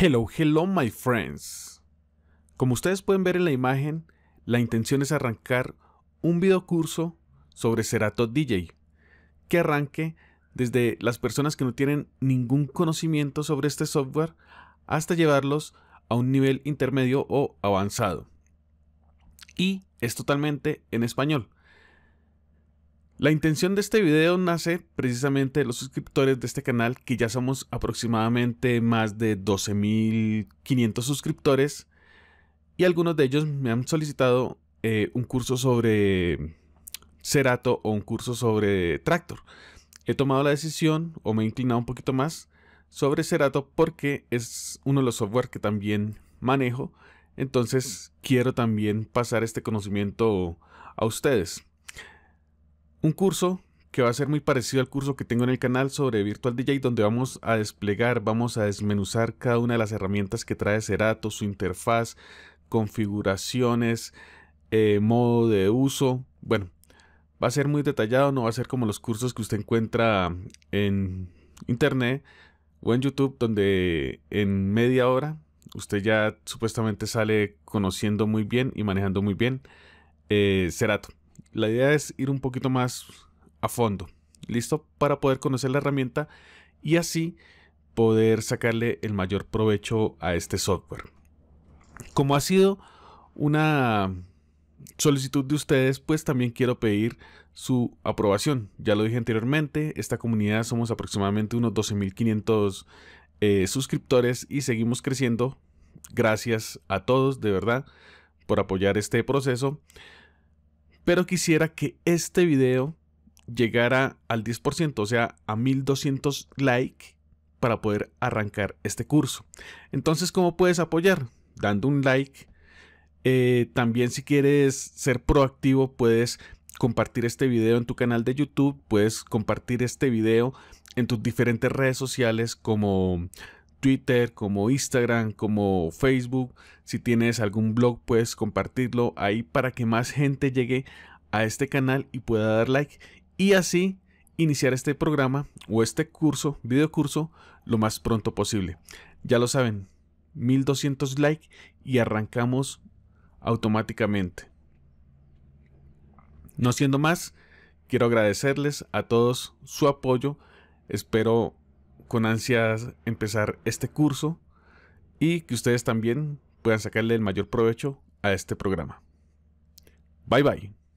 Hello, hello my friends. Como ustedes pueden ver en la imagen, la intención es arrancar un video curso sobre Serato DJ, que arranque desde las personas que no tienen ningún conocimiento sobre este software hasta llevarlos a un nivel intermedio o avanzado. Y es totalmente en español. La intención de este video nace precisamente de los suscriptores de este canal, que ya somos aproximadamente más de 12.500 suscriptores, y algunos de ellos me han solicitado eh, un curso sobre Cerato o un curso sobre Tractor. He tomado la decisión, o me he inclinado un poquito más, sobre Cerato porque es uno de los software que también manejo, entonces quiero también pasar este conocimiento a ustedes un curso que va a ser muy parecido al curso que tengo en el canal sobre Virtual DJ, donde vamos a desplegar, vamos a desmenuzar cada una de las herramientas que trae Serato, su interfaz, configuraciones, eh, modo de uso. Bueno, va a ser muy detallado, no va a ser como los cursos que usted encuentra en internet o en YouTube, donde en media hora usted ya supuestamente sale conociendo muy bien y manejando muy bien eh, Serato. La idea es ir un poquito más a fondo, ¿listo? Para poder conocer la herramienta y así poder sacarle el mayor provecho a este software. Como ha sido una solicitud de ustedes, pues también quiero pedir su aprobación. Ya lo dije anteriormente, esta comunidad somos aproximadamente unos 12.500 eh, suscriptores y seguimos creciendo. Gracias a todos, de verdad, por apoyar este proceso pero quisiera que este video llegara al 10%, o sea, a 1200 likes para poder arrancar este curso. Entonces, ¿cómo puedes apoyar? Dando un like. Eh, también si quieres ser proactivo, puedes compartir este video en tu canal de YouTube, puedes compartir este video en tus diferentes redes sociales como Twitter, como Instagram, como Facebook. Si tienes algún blog, puedes compartirlo ahí para que más gente llegue a este canal y pueda dar like. Y así iniciar este programa o este curso, video curso lo más pronto posible. Ya lo saben, 1200 like y arrancamos automáticamente. No siendo más, quiero agradecerles a todos su apoyo. Espero con ansias empezar este curso y que ustedes también puedan sacarle el mayor provecho a este programa. Bye bye.